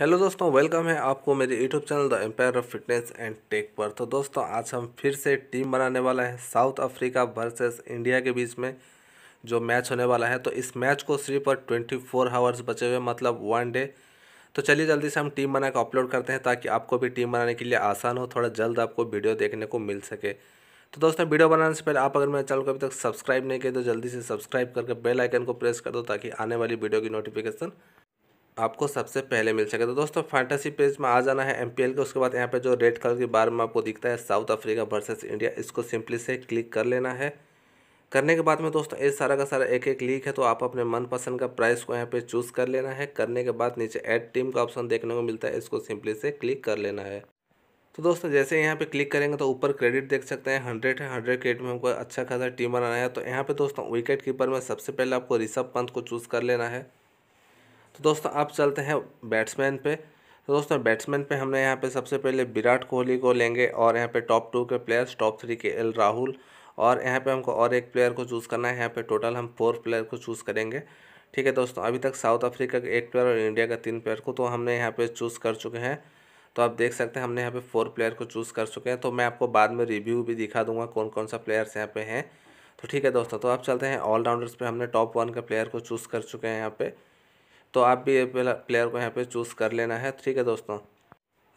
hello दोस्तों welcome है आपको मेरे YouTube channel the empire of fitness and tech पर तो दोस्तों आज हम फिर से टीम बनाने वाला है साउथ अफ्रीका वर्सेस इंडिया के बीच में जो मैच होने वाला है तो इस मैच को सिर्फ और ट्वेंटी फोर हावर्स बचे हुए मतलब वन डे तो चलिए जल्दी से हम टीम बना के अपलोड करते हैं ताकि आपको भी टीम बनाने के लिए आसान हो थोड़ा जल्द आपको वीडियो देखने को मिल सके तो दोस्तों वीडियो बनाने से पहले आप अगर मेरे चैनल को अभी तक सब्सक्राइब नहीं किया तो जल्दी से सब्सक्राइब करके बेल आइकन को प्रेस कर दो ताकि आने वाली वीडियो की नोटिफिकेशन आपको सबसे पहले मिल सके तो दोस्तों फैंटेसी पेज में आ जाना है एम के उसके बाद यहाँ पे जो रेड कलर की बार में आपको दिखता है साउथ अफ्रीका वर्सेस इंडिया इसको सिंपली से क्लिक कर लेना है करने के बाद में दोस्तों ये सारा का सारा एक एक लीक है तो आप अपने मनपसंद का प्राइस को यहाँ पर चूज़ कर लेना है करने के बाद नीचे एड टीम का ऑप्शन देखने को मिलता है इसको सिंपली से क्लिक कर लेना है तो दोस्तों जैसे यहाँ पे क्लिक करेंगे तो ऊपर क्रेडिट देख सकते हैं हंड्रेड है हंड्रेड क्रेडिट में हमको अच्छा खासा टीम बनाना है तो यहाँ पे दोस्तों विकेट कीपर में सबसे पहले आपको ऋषभ पंत को चूज़ कर लेना है तो दोस्तों अब चलते हैं बैट्समैन पे तो दोस्तों बैट्समैन पे हमने यहाँ पे सबसे पहले विराट कोहली को लेंगे और यहाँ पे टॉप टू के प्लेयर्स टॉप थ्री के एल राहुल और यहाँ पे हमको और एक प्लेयर को चूज़ करना है यहाँ पे टोटल हम फोर प्लेयर को चूज़ करेंगे ठीक है दोस्तों अभी तक साउथ अफ्रीका के एक प्लेयर और इंडिया का तीन प्लेयर को तो हमने यहाँ पर चूज़ कर चुके हैं तो आप देख सकते हैं हमने यहाँ पर फोर प्लेयर को चूज़ कर चुके हैं तो मैं आपको बाद में रिव्यू भी दिखा दूँगा कौन कौन सा प्लेयर्स यहाँ पे हैं तो ठीक है दोस्तों तो आप चलते हैं ऑलराउंडर्स पर हमने टॉप वन के प्लेयर को चूज़ कर चुके हैं यहाँ पर तो आप भी ये प्लेयर को यहाँ पे चूज़ कर लेना है ठीक है दोस्तों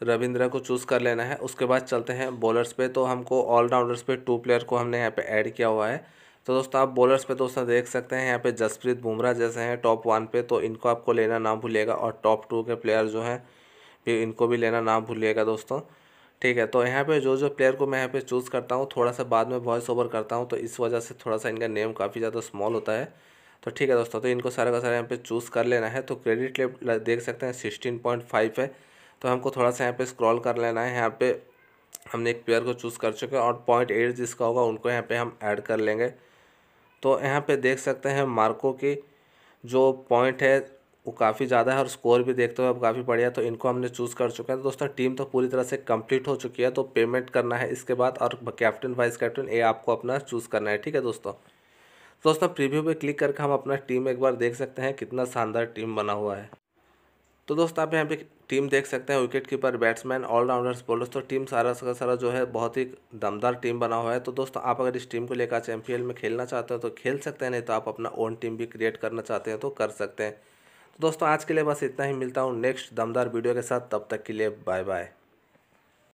रविंद्रा को चूज़ कर लेना है उसके बाद चलते हैं बॉलर्स पे तो हमको ऑलराउंडर्स पे टू प्लेयर को हमने यहाँ पे ऐड किया हुआ है तो दोस्तों आप बॉलर्स पे दोस्तों देख सकते हैं यहाँ पे जसप्रीत बुमराह जैसे हैं टॉप वन पे तो इनको आपको लेना ना भूलिएगा और टॉप टू के प्लेयर जो हैं भी इनको भी लेना ना भूलिएगा दोस्तों ठीक है तो यहाँ पे जो जो प्लेयर को मैं यहाँ पे चूज़ करता हूँ थोड़ा सा बाद में वॉइस ओवर करता हूँ तो इस वजह से थोड़ा सा इनका नेम काफ़ी ज़्यादा स्मॉल होता है तो ठीक है दोस्तों तो इनको सारा का सारा यहाँ पे चूज़ कर लेना है तो क्रेडिट लेवल देख सकते हैं सिक्सटीन पॉइंट फाइव है तो हमको थोड़ा सा यहाँ पे स्क्रॉल कर लेना है यहाँ पे हमने एक पेयर को चूज़ कर चुके हैं और पॉइंट एट जिसका होगा उनको यहाँ पे हम ऐड कर लेंगे तो यहाँ पे देख सकते हैं मार्को की जो पॉइंट है वो काफ़ी ज़्यादा है और स्कोर भी देखते हुए अब काफ़ी बढ़िया तो इनको हमने चूज़ कर चुका है तो दोस्तों टीम तो पूरी तरह से कंप्लीट हो चुकी है तो पेमेंट करना है इसके बाद और कैप्टन वाइस कैप्टन ये आपको अपना चूज़ करना है ठीक है दोस्तों दोस्तों प्रीव्यू पे क्लिक करके हम अपना टीम एक बार देख सकते हैं कितना शानदार टीम बना हुआ है तो दोस्तों आप यहाँ पे टीम देख सकते हैं wicket keeper batsman all-rounders bowlers तो टीम सारा का सारा जो है बहुत ही दमदार टीम बना हुआ है तो दोस्तों आप अगर इस टीम को लेकर चैम्पियन में खेलना चाहते हो तो खेल सकते हैं नहीं तो आप अपना ओन टीम भी क्रिएट करना चाहते हैं तो कर सकते हैं तो दोस्तों आज के लिए बस इतना ही मिलता हूँ नेक्स्ट दमदार वीडियो के साथ तब तक के लिए बाय बाय